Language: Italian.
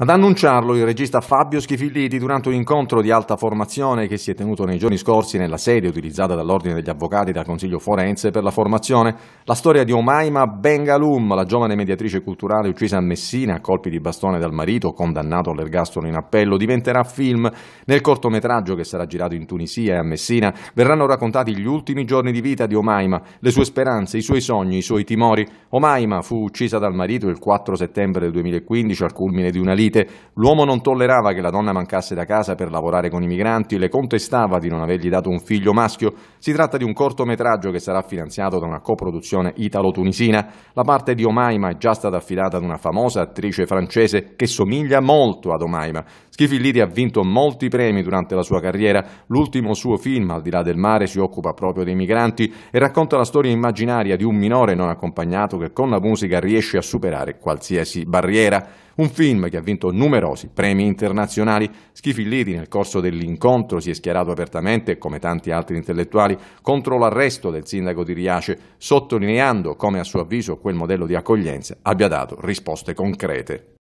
Ad annunciarlo il regista Fabio Schifilliti durante un incontro di alta formazione che si è tenuto nei giorni scorsi nella sede utilizzata dall'Ordine degli Avvocati dal Consiglio Forense per la formazione, la storia di Omaima Bengalum, la giovane mediatrice culturale uccisa a Messina a colpi di bastone dal marito, condannato all'ergastolo in appello, diventerà film. Nel cortometraggio che sarà girato in Tunisia e a Messina verranno raccontati gli ultimi giorni di vita di Omaima, le sue speranze, i suoi sogni, i suoi timori. Omaima fu uccisa dal marito il 4 settembre del 2015 al culmine di una lì ferite. L'uomo non tollerava che la donna mancasse da casa per lavorare con i migranti, le contestava di non avergli dato un figlio maschio. Si tratta di un cortometraggio che sarà finanziato da una coproduzione italo-tunisina. La parte di Omaima è già stata affidata ad una famosa attrice francese che somiglia molto ad Omaima. Schifilliti ha vinto molti premi durante la sua carriera. L'ultimo suo film, Al di là del mare, si occupa proprio dei migranti e racconta la storia immaginaria di un minore non accompagnato che con la musica riesce a superare qualsiasi barriera. Un film che ha vinto vinto numerosi premi internazionali. Schifillidi nel corso dell'incontro si è schierato apertamente, come tanti altri intellettuali, contro l'arresto del sindaco di Riace, sottolineando come a suo avviso quel modello di accoglienza abbia dato risposte concrete.